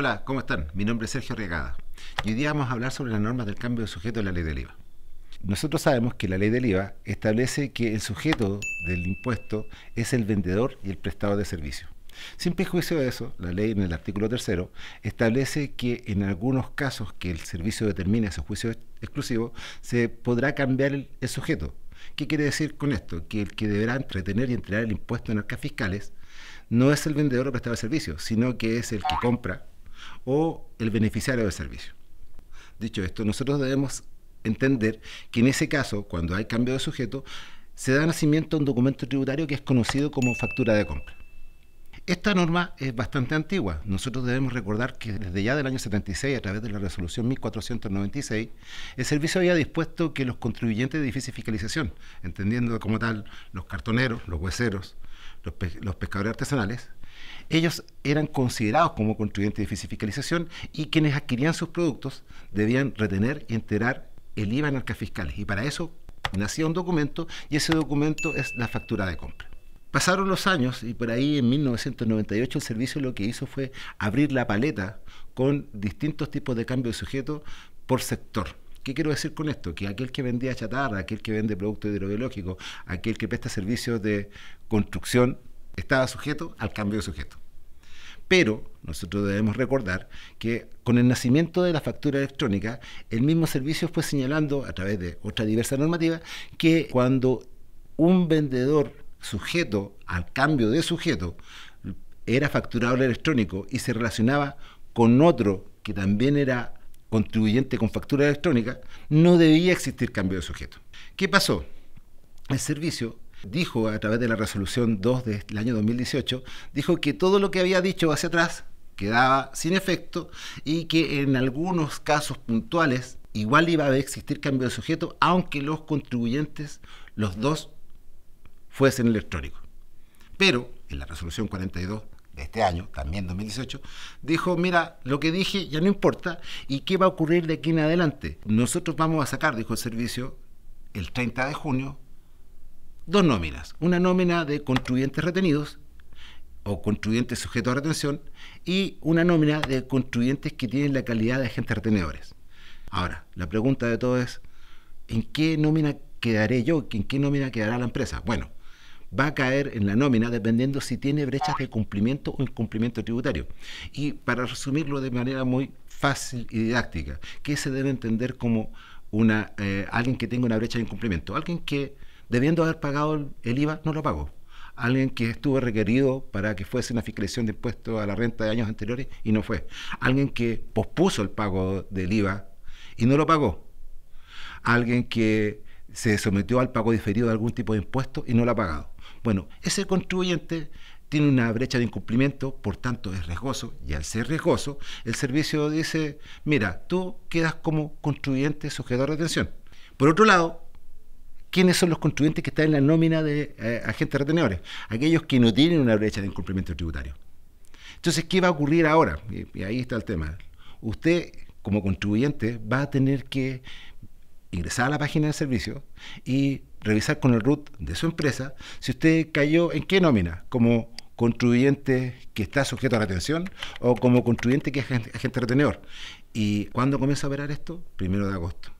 Hola, ¿cómo están? Mi nombre es Sergio Regada y hoy día vamos a hablar sobre las normas del cambio de sujeto de la ley del IVA. Nosotros sabemos que la ley del IVA establece que el sujeto del impuesto es el vendedor y el prestador de servicio. Sin perjuicio de eso, la ley en el artículo tercero establece que en algunos casos que el servicio determine su juicio exclusivo, se podrá cambiar el, sujeto. ¿Qué quiere decir con esto? Que el que deberá entretener y entregar el impuesto en arcas fiscales no es el vendedor o prestador de servicio, sino que es el que compra o el beneficiario del servicio. Dicho esto, nosotros debemos entender que en ese caso, cuando hay cambio de sujeto, se da nacimiento a un documento tributario que es conocido como factura de compra. Esta norma es bastante antigua. Nosotros debemos recordar que desde ya del año 76, a través de la resolución 1496, el servicio había dispuesto que los contribuyentes de edificios de fiscalización, entendiendo como tal los cartoneros, los hueseros, los, los pescadores artesanales, ellos eran considerados como contribuyentes de fiscalización y quienes adquirían sus productos debían retener y enterar el IVA en arcas fiscales. Y para eso nacía un documento y ese documento es la factura de compra. Pasaron los años y por ahí en 1998 el servicio lo que hizo fue abrir la paleta con distintos tipos de cambio de sujeto por sector. ¿Qué quiero decir con esto? Que aquel que vendía chatarra, aquel que vende productos hidrobiológicos, aquel que presta servicios de construcción estaba sujeto al cambio de sujeto. Pero nosotros debemos recordar que con el nacimiento de la factura electrónica, el mismo servicio fue señalando a través de otra diversa normativa que cuando un vendedor sujeto al cambio de sujeto era facturable electrónico y se relacionaba con otro que también era contribuyente con factura electrónica, no debía existir cambio de sujeto. ¿Qué pasó? El servicio dijo a través de la resolución 2 del este, año 2018, dijo que todo lo que había dicho hacia atrás quedaba sin efecto y que en algunos casos puntuales igual iba a existir cambio de sujeto, aunque los contribuyentes, los dos, fuesen electrónicos. Pero en la resolución 42 de este año, también 2018, dijo, mira, lo que dije ya no importa y qué va a ocurrir de aquí en adelante. Nosotros vamos a sacar, dijo el servicio, el 30 de junio dos nóminas. Una nómina de contribuyentes retenidos o contribuyentes sujetos a retención y una nómina de contribuyentes que tienen la calidad de agentes retenedores. Ahora, la pregunta de todo es, ¿en qué nómina quedaré yo? ¿En qué nómina quedará la empresa? Bueno, va a caer en la nómina dependiendo si tiene brechas de cumplimiento o incumplimiento tributario. Y para resumirlo de manera muy fácil y didáctica, ¿qué se debe entender como una, eh, alguien que tenga una brecha de incumplimiento? Alguien que debiendo haber pagado el IVA, no lo pagó. Alguien que estuvo requerido para que fuese una fiscalización de impuestos a la renta de años anteriores y no fue. Alguien que pospuso el pago del IVA y no lo pagó. Alguien que se sometió al pago diferido de algún tipo de impuesto y no lo ha pagado. Bueno, ese contribuyente tiene una brecha de incumplimiento, por tanto es riesgoso, y al ser riesgoso, el servicio dice, mira, tú quedas como contribuyente sujeto a retención. Por otro lado, quiénes son los contribuyentes que están en la nómina de eh, agentes retenedores, aquellos que no tienen una brecha de incumplimiento tributario. Entonces, ¿qué va a ocurrir ahora? Y, ahí está el tema. Usted, como contribuyente, va a tener que ingresar a la página de servicio y revisar con el RUT de su empresa si usted cayó en qué nómina, como contribuyente que está sujeto a la atención o como contribuyente que es agente retenedor. ¿Y cuándo comienza a operar esto? Primero de agosto.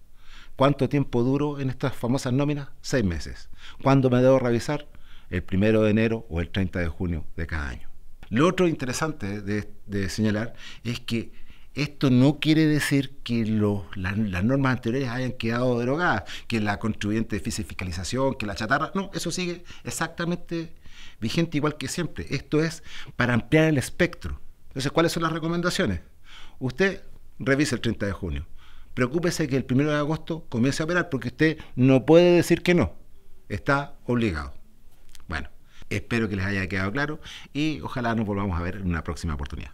¿Cuánto tiempo duro en estas famosas nóminas? Seis meses. ¿Cuándo me debo revisar? El primero de enero o el 30 de junio de cada año. Lo otro interesante de, señalar es que esto no quiere decir que las normas anteriores hayan quedado derogadas, que la contribuyente de fiscalización, que la chatarra, no, eso sigue exactamente vigente igual que siempre. Esto es para ampliar el espectro. Entonces, ¿cuáles son las recomendaciones? Usted revise el 30 de junio preocúpese que el 1 de agosto comience a operar porque usted no puede decir que no, está obligado. Bueno, espero que les haya quedado claro y ojalá nos volvamos a ver en una próxima oportunidad.